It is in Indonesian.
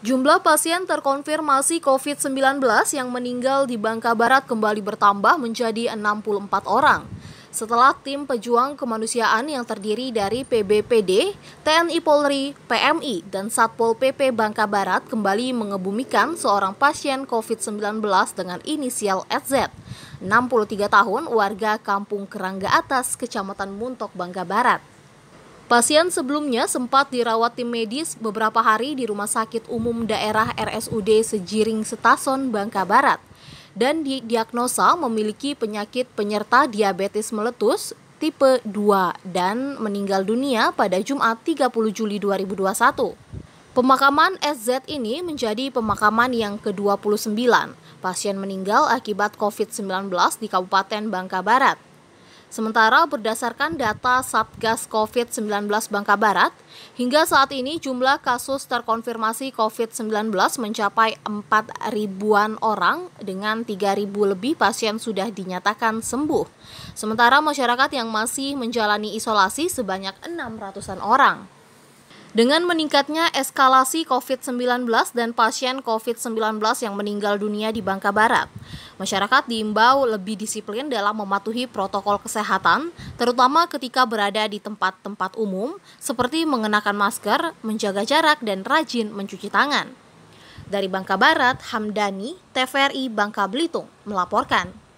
Jumlah pasien terkonfirmasi COVID-19 yang meninggal di Bangka Barat kembali bertambah menjadi 64 orang. Setelah tim pejuang kemanusiaan yang terdiri dari PBPD, TNI Polri, PMI, dan Satpol PP Bangka Barat kembali mengebumikan seorang pasien COVID-19 dengan inisial SZ, 63 tahun warga Kampung Kerangga Atas, Kecamatan Muntok, Bangka Barat. Pasien sebelumnya sempat dirawat tim medis beberapa hari di Rumah Sakit Umum Daerah RSUD Sejiring Setason, Bangka Barat dan didiagnosa memiliki penyakit penyerta diabetes meletus tipe 2 dan meninggal dunia pada Jumat 30 Juli 2021. Pemakaman SZ ini menjadi pemakaman yang ke-29. Pasien meninggal akibat COVID-19 di Kabupaten Bangka Barat. Sementara berdasarkan data Satgas COVID-19 Bangka Barat, hingga saat ini jumlah kasus terkonfirmasi COVID-19 mencapai 4 ribuan orang dengan 3 ribu lebih pasien sudah dinyatakan sembuh. Sementara masyarakat yang masih menjalani isolasi sebanyak 600-an orang. Dengan meningkatnya eskalasi COVID-19 dan pasien COVID-19 yang meninggal dunia di Bangka Barat, masyarakat diimbau lebih disiplin dalam mematuhi protokol kesehatan, terutama ketika berada di tempat-tempat umum, seperti mengenakan masker, menjaga jarak, dan rajin mencuci tangan. Dari Bangka Barat, Hamdani, TVRI Bangka Belitung melaporkan.